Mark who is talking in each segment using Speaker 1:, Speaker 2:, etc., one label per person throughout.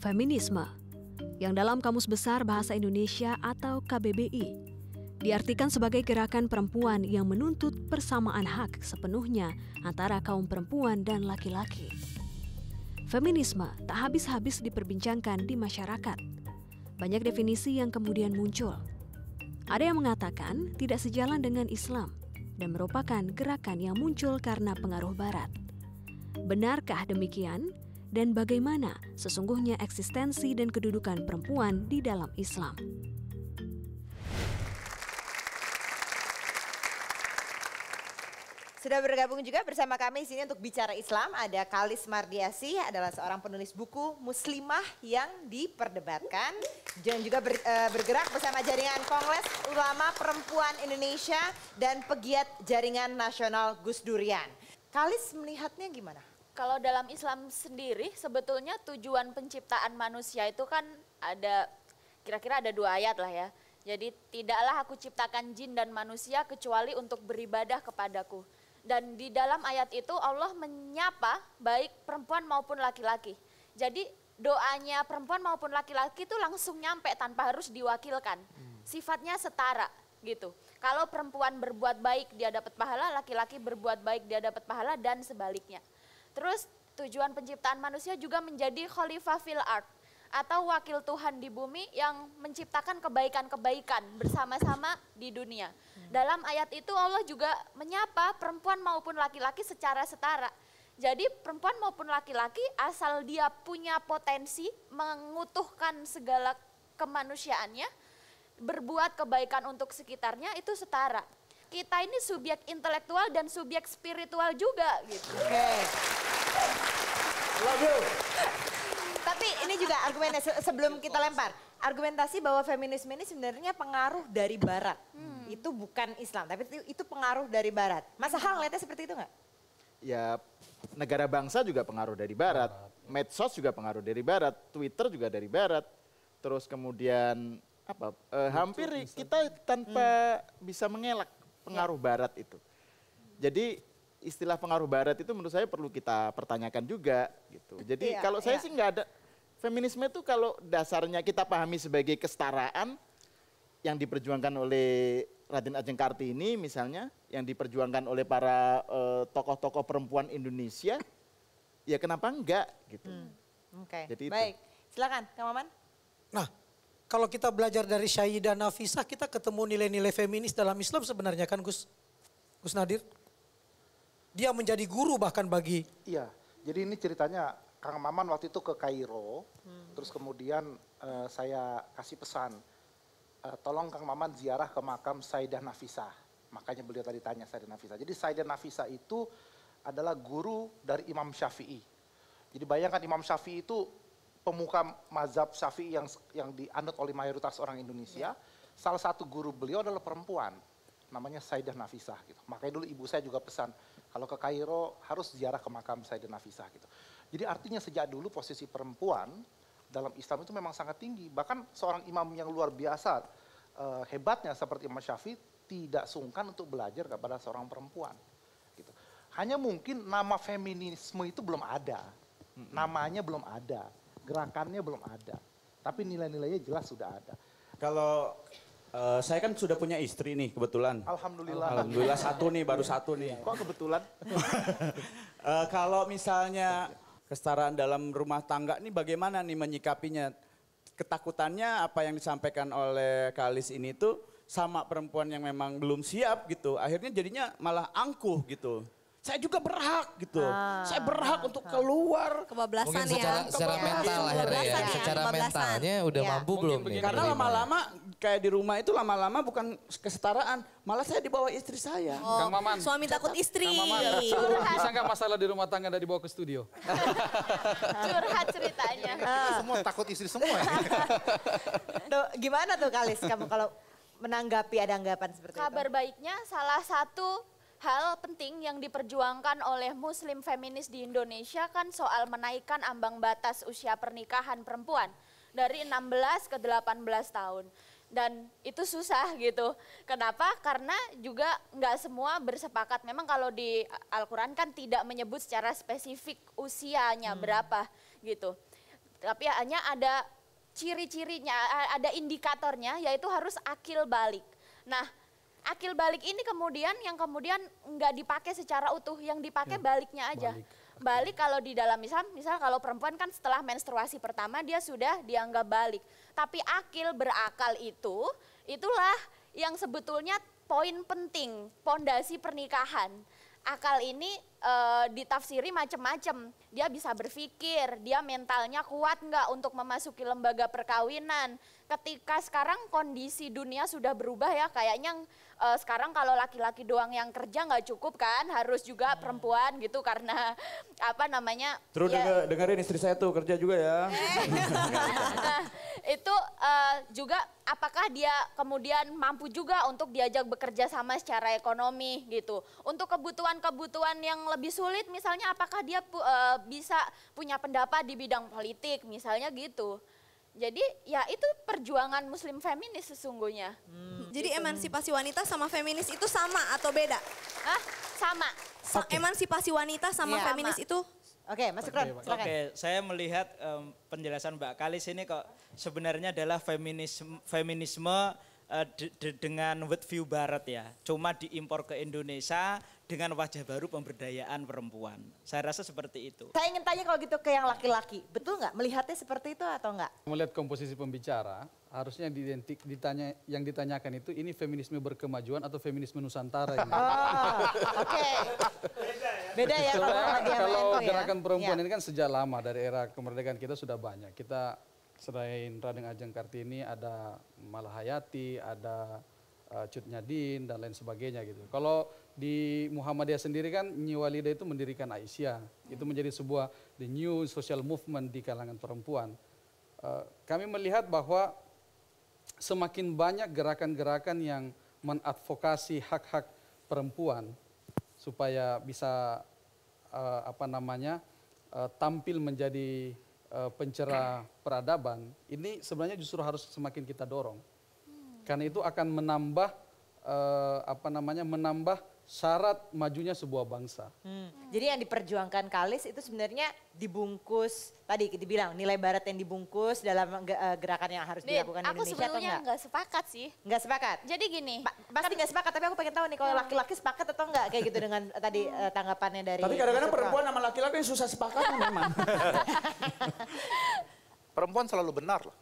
Speaker 1: feminisme yang dalam Kamus Besar Bahasa Indonesia atau KBBI diartikan sebagai gerakan perempuan yang menuntut persamaan hak sepenuhnya antara kaum perempuan dan laki-laki. Feminisme tak habis-habis diperbincangkan di masyarakat. Banyak definisi yang kemudian muncul. Ada yang mengatakan tidak sejalan dengan Islam dan merupakan gerakan yang muncul karena pengaruh Barat. Benarkah demikian? dan bagaimana sesungguhnya eksistensi dan kedudukan perempuan di dalam Islam.
Speaker 2: Sudah bergabung juga bersama kami di sini untuk bicara Islam ada Kalis Mardiasi adalah seorang penulis buku Muslimah yang diperdebatkan dan juga ber, e, bergerak bersama jaringan Kongres Ulama Perempuan Indonesia dan pegiat jaringan
Speaker 1: nasional Gus Durian. Kalis melihatnya gimana? Kalau dalam Islam sendiri sebetulnya tujuan penciptaan manusia itu kan ada kira-kira ada dua ayat lah ya. Jadi tidaklah aku ciptakan jin dan manusia kecuali untuk beribadah kepadaku. Dan di dalam ayat itu Allah menyapa baik perempuan maupun laki-laki. Jadi doanya perempuan maupun laki-laki itu langsung nyampe tanpa harus diwakilkan. Hmm. Sifatnya setara gitu. Kalau perempuan berbuat baik dia dapat pahala, laki-laki berbuat baik dia dapat pahala dan sebaliknya. Terus tujuan penciptaan manusia juga menjadi khalifah fil art atau wakil Tuhan di bumi yang menciptakan kebaikan-kebaikan bersama-sama di dunia. Hmm. Dalam ayat itu Allah juga menyapa perempuan maupun laki-laki secara setara. Jadi perempuan maupun laki-laki asal dia punya potensi mengutuhkan segala kemanusiaannya, berbuat kebaikan untuk sekitarnya itu setara kita ini subjek intelektual dan subjek spiritual juga gitu.
Speaker 3: Oke. Okay. Love
Speaker 2: Tapi ini juga argumennya sebelum kita lempar. Argumentasi bahwa feminisme ini sebenarnya pengaruh dari barat. Hmm. Itu bukan Islam, tapi itu, pengaruh dari barat. Masa hal hmm. ngeliatnya seperti itu nggak?
Speaker 4: Ya negara bangsa juga pengaruh dari barat. Medsos juga pengaruh dari barat. Twitter juga dari barat. Terus kemudian apa? Eh, hampir kita tanpa hmm. bisa mengelak pengaruh iya. barat itu. Jadi istilah pengaruh barat itu menurut saya perlu kita pertanyakan juga gitu. Jadi yeah, kalau saya iya. sih nggak ada feminisme itu kalau dasarnya kita pahami sebagai kesetaraan yang diperjuangkan oleh Raden Ajeng Kartini misalnya yang diperjuangkan oleh para eh, tokoh-tokoh uh, perempuan Indonesia ya kenapa enggak gitu. Hmm.
Speaker 2: Oke. Okay. Baik. Itu. Silakan Kang Maman.
Speaker 3: Nah, kalau kita belajar dari Syaida Nafisah kita ketemu nilai-nilai feminis dalam Islam sebenarnya kan Gus? Gus Nadir? Dia menjadi guru bahkan bagi...
Speaker 5: Iya, jadi ini ceritanya Kang Maman waktu itu ke Kairo, hmm. terus kemudian uh, saya kasih pesan, uh, tolong Kang Maman ziarah ke makam Saidah Nafisah Makanya beliau tadi tanya Saidah Nafisah Jadi Saidah Nafisah itu adalah guru dari Imam Syafi'i. Jadi bayangkan Imam Syafi'i itu pemuka mazhab Syafi'i yang yang dianut oleh mayoritas orang Indonesia, Ya. salah satu guru beliau adalah perempuan. Namanya Saidah Nafisah gitu. Makanya dulu ibu saya juga pesan kalau ke Kairo harus ziarah ke makam Saidah Nafisah gitu. Jadi artinya sejak dulu posisi perempuan dalam Islam itu memang sangat tinggi. Bahkan seorang imam yang luar biasa eh, hebatnya seperti Imam Syafi'i tidak sungkan untuk belajar kepada seorang perempuan. Gitu. Hanya mungkin nama feminisme itu belum ada. Namanya belum ada gerakannya belum ada. Tapi nilai-nilainya jelas sudah ada. Kalau
Speaker 4: uh, saya kan sudah punya istri nih kebetulan.
Speaker 5: Alhamdulillah. Alhamdulillah satu
Speaker 4: nih, baru iya. satu nih. Kok kebetulan? uh, kalau misalnya kesetaraan dalam rumah tangga ini bagaimana nih menyikapinya? Ketakutannya apa yang disampaikan oleh Kalis ini tuh sama perempuan yang memang belum siap gitu. Akhirnya jadinya malah angkuh gitu saya juga berhak gitu. Ah, saya berhak
Speaker 1: ah, untuk keluar. Kebablasan Mungkin ya,
Speaker 3: secara, ya. Secara mental ya. akhirnya ya. ya. Secara mentalnya udah ya. mampu belum nih. Karena
Speaker 1: lama-lama kayak di rumah itu lama-lama bukan kesetaraan. Malah saya dibawa istri saya. Oh, Kang Maman. Suami takut istri. Kang Maman, iya. bisa gak
Speaker 3: masalah di rumah tangga dan dibawa ke studio?
Speaker 1: Curhat ceritanya.
Speaker 2: semua takut istri semua ya. gimana tuh Kalis kamu kalau menanggapi ada anggapan seperti Kabar itu? Kabar baiknya
Speaker 1: salah satu hal penting yang diperjuangkan oleh muslim feminis di Indonesia kan soal menaikkan ambang batas usia pernikahan perempuan dari 16 ke 18 tahun. Dan itu susah gitu. Kenapa? Karena juga nggak semua bersepakat. Memang kalau di Al-Quran kan tidak menyebut secara spesifik usianya hmm. berapa gitu. Tapi hanya ada ciri-cirinya, ada indikatornya yaitu harus akil balik. Nah, akil balik ini kemudian yang kemudian nggak dipakai secara utuh, yang dipakai ya. baliknya aja. Balik. Balik kalau di dalam Islam, misal kalau perempuan kan setelah menstruasi pertama dia sudah dianggap balik. Tapi akil berakal itu, itulah yang sebetulnya poin penting, pondasi pernikahan. Akal ini uh, ditafsiri macam-macam. Dia bisa berpikir, dia mentalnya kuat nggak untuk memasuki lembaga perkawinan. Ketika sekarang kondisi dunia sudah berubah ya, kayaknya uh, sekarang kalau laki-laki doang yang kerja nggak cukup kan, harus juga hmm. perempuan gitu karena apa namanya. Terus ya,
Speaker 3: dengerin istri saya tuh kerja juga ya.
Speaker 1: Nah, itu uh, juga apakah dia kemudian mampu juga untuk diajak bekerja sama secara ekonomi gitu. Untuk kebutuhan-kebutuhan yang lebih sulit misalnya apakah dia pu uh, bisa punya pendapat di bidang politik misalnya gitu. Jadi ya itu perjuangan muslim feminis sesungguhnya. Hmm. Jadi gitu. emansipasi wanita sama feminis itu sama atau beda? Hah? Sama. Okay. Emansipasi wanita sama yeah. feminis sama. itu Oke, Mas Kron, silakan. Oke,
Speaker 3: saya
Speaker 4: melihat um, penjelasan Mbak Kalis ini kok sebenarnya adalah feminisme feminisme uh, de de dengan worldview barat ya. Cuma diimpor ke Indonesia
Speaker 3: dengan wajah baru pemberdayaan perempuan. Saya rasa seperti itu.
Speaker 2: Saya ingin tanya kalau gitu ke yang laki-laki, betul nggak melihatnya seperti itu atau nggak?
Speaker 3: Melihat komposisi pembicara, harusnya didentik, ditanya yang ditanyakan itu ini feminisme berkemajuan atau feminisme nusantara ini. Oh, oke. Okay.
Speaker 1: Beda ya. Beda ya kalau, kalau ya. gerakan ya? perempuan ya.
Speaker 3: ini kan sejak lama dari era kemerdekaan kita sudah banyak. Kita selain Raden Ajeng Kartini ada Malahayati, ada uh, Cut Nyadin dan lain sebagainya gitu. Kalau di Muhammadiyah sendiri kan Nyi Walida itu mendirikan Aisyah. Hmm. Itu menjadi sebuah the new social movement di kalangan perempuan. Uh, kami melihat bahwa semakin banyak gerakan-gerakan yang menadvokasi hak-hak perempuan supaya bisa uh, apa namanya uh, tampil menjadi uh, pencerah peradaban ini sebenarnya justru harus semakin kita dorong. Karena itu akan menambah uh, apa namanya menambah syarat majunya sebuah bangsa.
Speaker 2: Hmm. Jadi yang diperjuangkan Kalis itu sebenarnya dibungkus tadi dibilang nilai barat yang dibungkus dalam eh, gerakan yang harus Din, dilakukan aku di Indonesia atau enggak?
Speaker 1: nggak sepakat sih. Nggak sepakat. Jadi gini,
Speaker 2: Ba pasti kan nggak sepakat tapi aku pengen tahu nih kalau ya. laki-laki sepakat atau enggak kayak gitu dengan eh, tadi uh, tanggapannya dari Tapi kadang-kadang
Speaker 5: perempuan
Speaker 4: sama laki-laki susah sepakat memang.
Speaker 5: perempuan selalu benar loh.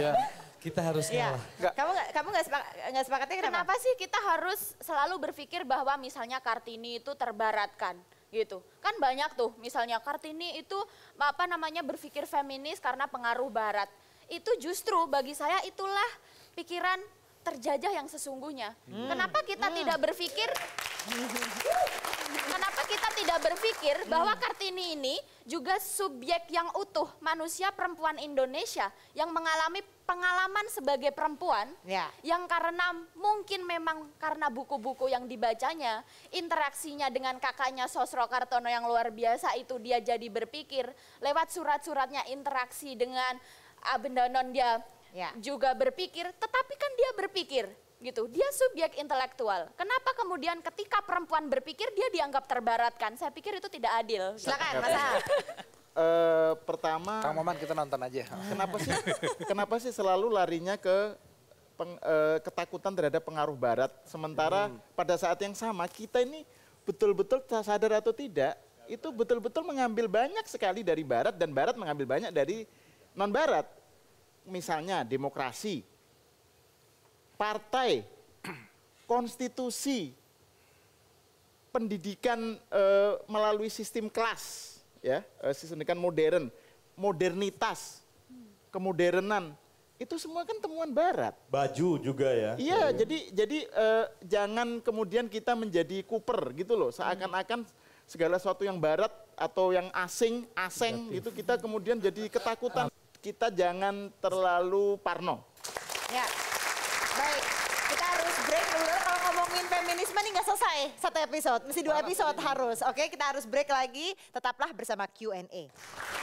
Speaker 5: yeah. Kita harus iya. kalah.
Speaker 1: Ya. Kamu gak, kamu gak, sepak, gak sepakatnya kenapa? Kenapa sih kita harus selalu berpikir bahwa misalnya Kartini itu terbaratkan? gitu kan banyak tuh misalnya kartini itu apa namanya berpikir feminis karena pengaruh barat itu justru bagi saya itulah pikiran terjajah yang sesungguhnya. Hmm. Kenapa kita hmm. tidak berpikir Kenapa kita tidak berpikir hmm. bahwa Kartini ini juga subjek yang utuh, manusia perempuan Indonesia yang mengalami pengalaman sebagai perempuan ya. yang karena mungkin memang karena buku-buku yang dibacanya, interaksinya dengan kakaknya Sosro Kartono yang luar biasa itu dia jadi berpikir lewat surat-suratnya interaksi dengan Abendanon ah, dia ya. juga berpikir, tetapi kan dia berpikir gitu. Dia subjek intelektual. Kenapa kemudian ketika perempuan berpikir dia dianggap terbaratkan? Saya pikir itu tidak adil. Silakan, Mas
Speaker 4: E, pertama Kang Maman kita nonton aja. Kenapa sih kenapa sih selalu larinya ke peng, e, ketakutan terhadap pengaruh barat sementara hmm. pada saat yang sama kita ini betul-betul sadar atau tidak itu betul-betul mengambil banyak sekali dari barat dan barat mengambil banyak dari non barat misalnya demokrasi, partai, konstitusi, pendidikan e, melalui sistem kelas, ya, eh, sistem pendidikan modern, modernitas, kemodernan, itu semua kan temuan barat. Baju
Speaker 2: juga ya. Iya, oh. jadi
Speaker 4: jadi e, jangan kemudian kita menjadi kuper gitu loh, seakan-akan segala sesuatu yang barat atau yang asing, asing Negatif. gitu kita kemudian jadi ketakutan kita jangan terlalu parno.
Speaker 2: Ya. Baik, kita harus break dulu. Kalau ngomongin feminisme ini nggak selesai satu episode, mesti dua episode harus. Oke, kita harus break lagi. Tetaplah bersama Q&A.